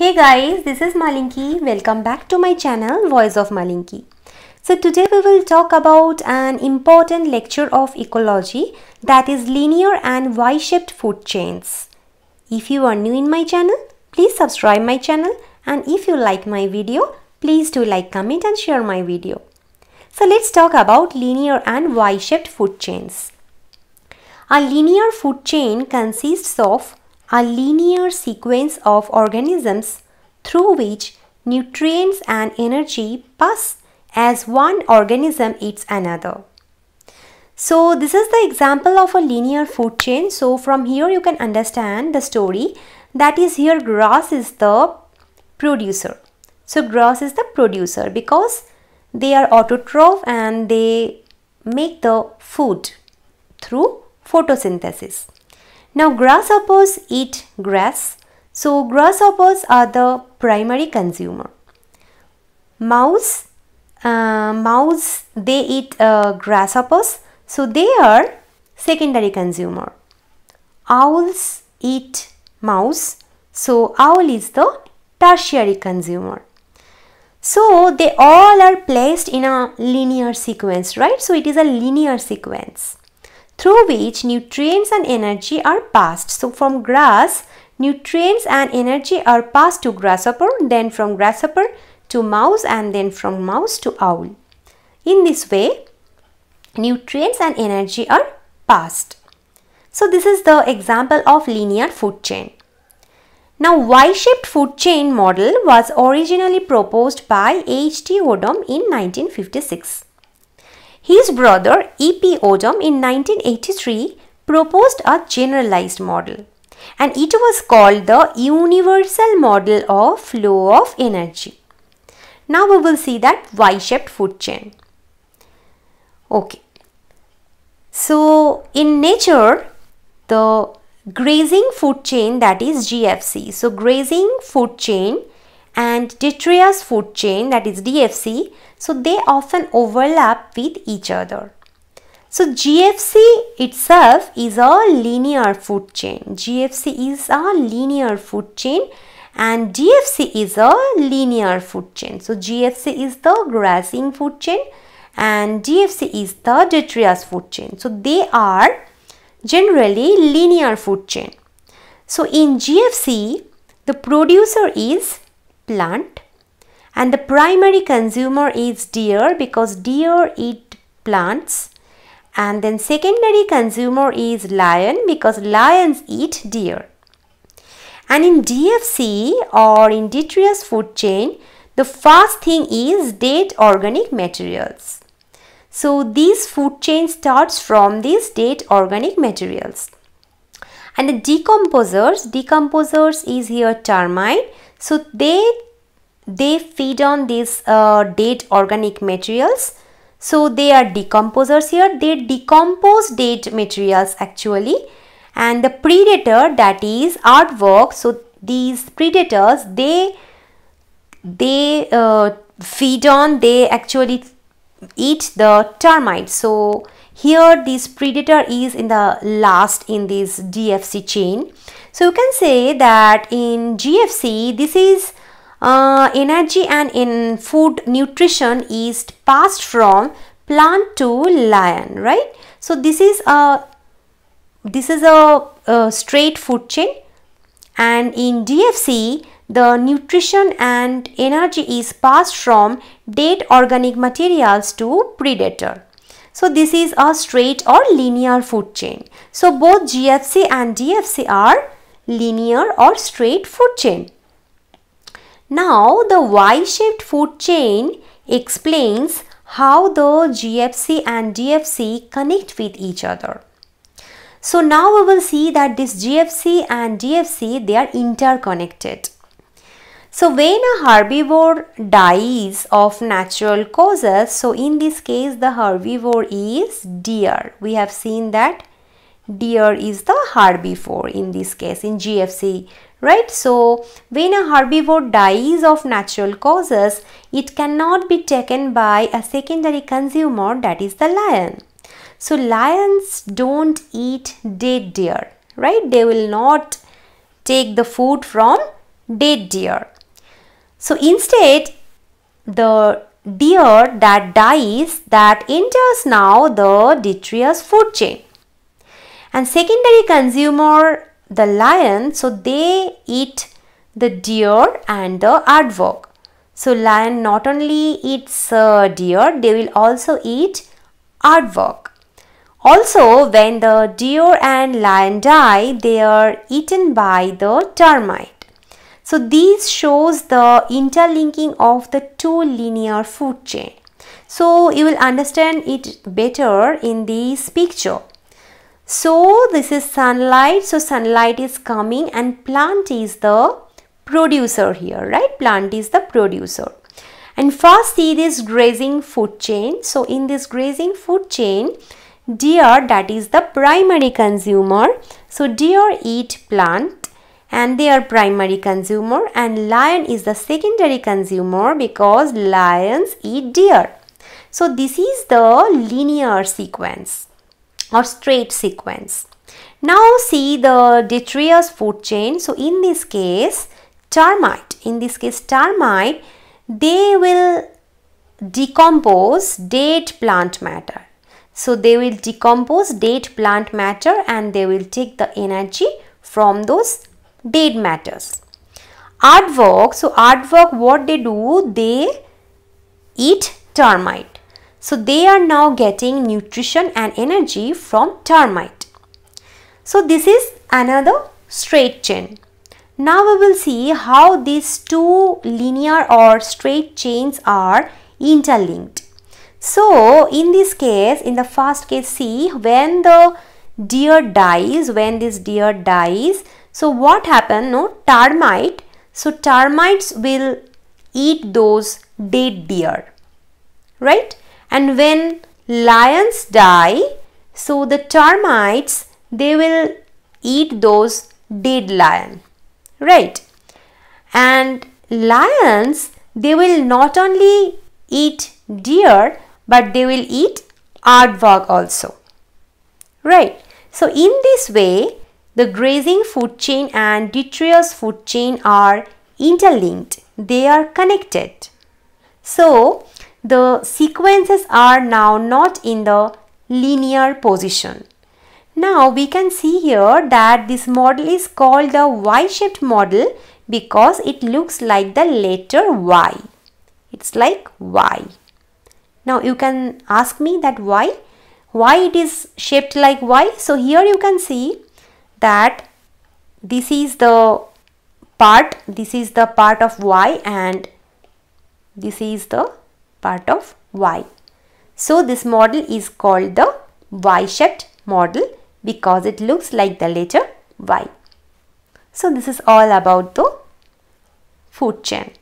Hey guys, this is Malinki. Welcome back to my channel Voice of Malinki. So today we will talk about an important lecture of ecology that is linear and Y-shaped food chains. If you are new in my channel, please subscribe my channel and if you like my video, please do like, comment and share my video. So let's talk about linear and Y-shaped food chains. A linear food chain consists of a linear sequence of organisms through which nutrients and energy pass as one organism eats another. So this is the example of a linear food chain. So from here you can understand the story that is here grass is the producer. So grass is the producer because they are autotroph and they make the food through photosynthesis. Now grasshoppers eat grass, so grasshoppers are the primary consumer. Mouse, uh, mouse they eat uh, grasshoppers, so they are secondary consumer. Owls eat mouse, so owl is the tertiary consumer. So they all are placed in a linear sequence, right? So it is a linear sequence through which nutrients and energy are passed. So from grass, nutrients and energy are passed to grasshopper, then from grasshopper to mouse and then from mouse to owl. In this way, nutrients and energy are passed. So this is the example of linear food chain. Now Y-shaped food chain model was originally proposed by H.T. Odom in 1956. His brother E.P. Odom in 1983 proposed a generalized model and it was called the universal model of flow of energy. Now we will see that Y-shaped food chain. Okay. So in nature, the grazing food chain that is GFC. So grazing food chain and detritus food chain that is DFC so they often overlap with each other. So GFC itself is a linear food chain. GFC is a linear food chain and GFC is a linear food chain. So GFC is the grassing food chain and DFC is the detritus food chain. So they are generally linear food chain. So in GFC, the producer is plant and the primary consumer is deer because deer eat plants and then secondary consumer is lion because lions eat deer. And in DFC or in detritus food chain, the first thing is dead organic materials. So this food chain starts from these dead organic materials. And the decomposers, decomposers is here termite. So they they feed on these uh, date organic materials. So they are decomposers here. They decompose date materials actually. And the predator that is artwork. So these predators they they uh, feed on they actually eat the termites. So here this predator is in the last in this DFC chain so you can say that in GFC, this is uh, energy and in food nutrition is passed from plant to lion, right? So this is a this is a, a straight food chain and in DFC the nutrition and energy is passed from dead organic materials to predator. So this is a straight or linear food chain. So both GFC and DFC are linear or straight food chain. Now the Y-shaped food chain explains how the GFC and DFC connect with each other. So now we will see that this GFC and DFC they are interconnected. So when a herbivore dies of natural causes, so in this case the herbivore is deer. We have seen that deer is the herbivore in this case in GFC right so when a herbivore dies of natural causes it cannot be taken by a secondary consumer that is the lion so lions don't eat dead deer right they will not take the food from dead deer so instead the deer that dies that enters now the detritus food chain and secondary consumer the lion so they eat the deer and the aardvark so lion not only eats uh, deer they will also eat aardvark also when the deer and lion die they are eaten by the termite so these shows the interlinking of the two linear food chain so you will understand it better in this picture so this is sunlight. So sunlight is coming and plant is the producer here, right? Plant is the producer. And first see this grazing food chain. So in this grazing food chain, deer that is the primary consumer. So deer eat plant and they are primary consumer and lion is the secondary consumer because lions eat deer. So this is the linear sequence or straight sequence. Now see the detritus food chain. So in this case termite, in this case termite, they will decompose date plant matter. So they will decompose date plant matter and they will take the energy from those dead matters. Aardvark, so aardvark what they do, they eat termite so they are now getting nutrition and energy from termite. So this is another straight chain. Now we will see how these two linear or straight chains are interlinked. So in this case, in the first case see when the deer dies, when this deer dies, so what happened? No, termite. So termites will eat those dead deer, right? And when lions die, so the termites they will eat those dead lion, right? And lions they will not only eat deer but they will eat aardvark also, right? So in this way, the grazing food chain and detritus food chain are interlinked. They are connected. So the sequences are now not in the linear position. Now we can see here that this model is called the Y-shaped model because it looks like the letter Y. It's like Y. Now you can ask me that why? Why it is shaped like Y? So here you can see that this is the part, this is the part of Y and this is the part of y. So this model is called the y-shaped model because it looks like the letter y. So this is all about the food chain.